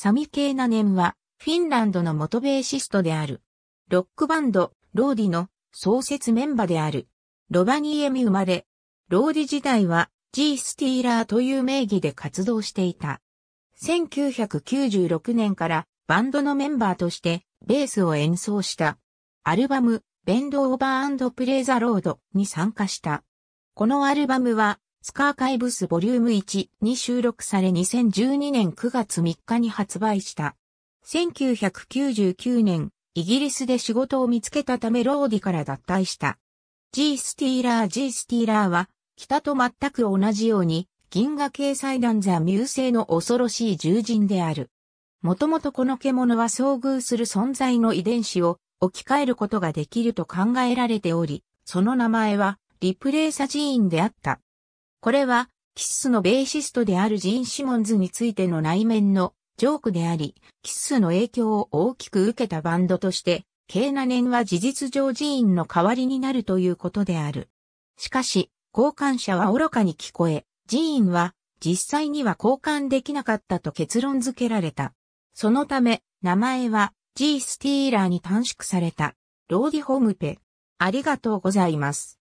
サミ・ケーナネンは、フィンランドの元ベーシストである。ロックバンド、ローディの創設メンバーである。ロバニエミ生まれ、ローディ時代はジー・スティーラーという名義で活動していた。1996年からバンドのメンバーとしてベースを演奏した。アルバム、ベンドオーバープレイザロードに参加した。このアルバムはツカーカイブスボリューム1に収録され2012年9月3日に発売した。1999年、イギリスで仕事を見つけたためローディから脱退した。G スティーラー G スティーラーは、北と全く同じように、銀河系祭壇ザミュー製の恐ろしい獣人である。もともとこの獣は遭遇する存在の遺伝子を置き換えることができると考えられており、その名前はリプレイサジーンであった。これは、キッスのベーシストであるジーン・シモンズについての内面のジョークであり、キッスの影響を大きく受けたバンドとして、ケイナ年は事実上寺院の代わりになるということである。しかし、交換者は愚かに聞こえ、寺院は実際には交換できなかったと結論付けられた。そのため、名前は G スティーラーに短縮された。ローディホムペ。ありがとうございます。